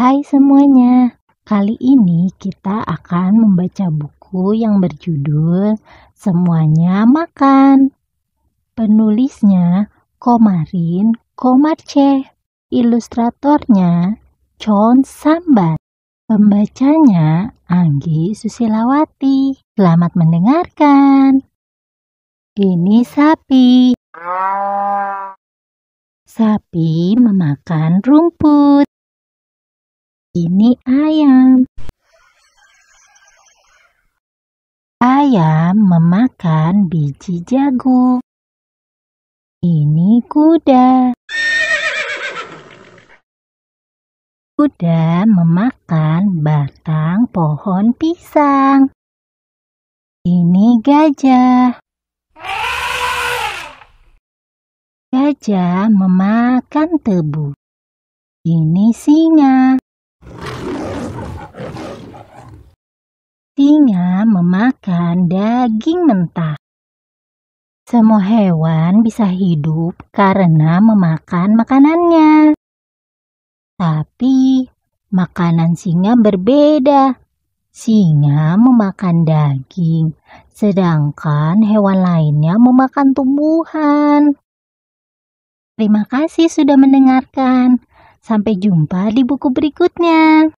Hai semuanya, kali ini kita akan membaca buku yang berjudul Semuanya Makan. Penulisnya Komarin Komarce, ilustratornya john Sambat, pembacanya Anggi Susilawati. Selamat mendengarkan. Ini sapi. Sapi memakan rumput. Ini ayam. Ayam memakan biji jagung. Ini kuda. Kuda memakan batang pohon pisang. Ini gajah. Gajah memakan tebu. Ini singa. Singa memakan daging mentah. Semua hewan bisa hidup karena memakan makanannya. Tapi makanan singa berbeda. Singa memakan daging, sedangkan hewan lainnya memakan tumbuhan. Terima kasih sudah mendengarkan. Sampai jumpa di buku berikutnya.